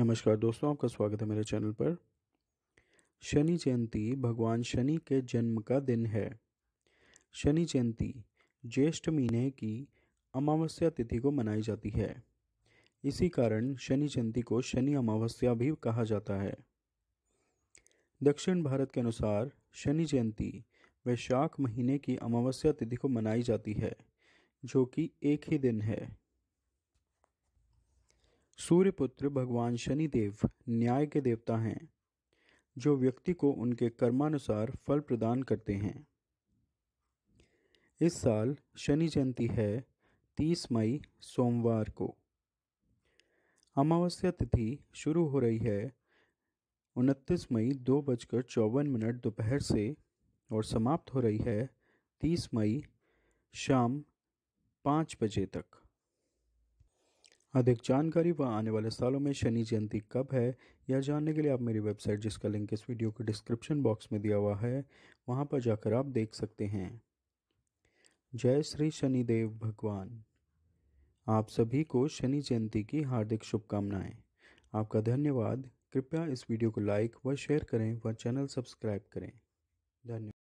नमस्कार दोस्तों आपका स्वागत है मेरे चैनल पर शनि जयंती भगवान शनि के जन्म का दिन है शनि जयंती ज्येष्ठ महीने की अमावस्या तिथि को मनाई जाती है इसी कारण शनि जयंती को शनि अमावस्या भी कहा जाता है दक्षिण भारत के अनुसार शनि जयंती वैशाख महीने की अमावस्या तिथि को मनाई जाती है जो कि एक ही दिन है सूर्यपुत्र भगवान शनिदेव न्याय के देवता हैं जो व्यक्ति को उनके कर्मानुसार फल प्रदान करते हैं इस साल शनि जयंती है 30 मई सोमवार को अमावस्या तिथि शुरू हो रही है 29 मई दो बजकर चौवन मिनट दोपहर से और समाप्त हो रही है 30 मई शाम पाँच बजे तक अधिक जानकारी व आने वाले सालों में शनि जयंती कब है यह जानने के लिए आप मेरी वेबसाइट जिसका लिंक इस वीडियो के डिस्क्रिप्शन बॉक्स में दिया हुआ है वहाँ पर जाकर आप देख सकते हैं जय श्री शनिदेव भगवान आप सभी को शनि जयंती की हार्दिक शुभकामनाएं आपका धन्यवाद कृपया इस वीडियो को लाइक व शेयर करें व चैनल सब्सक्राइब करें धन्यवाद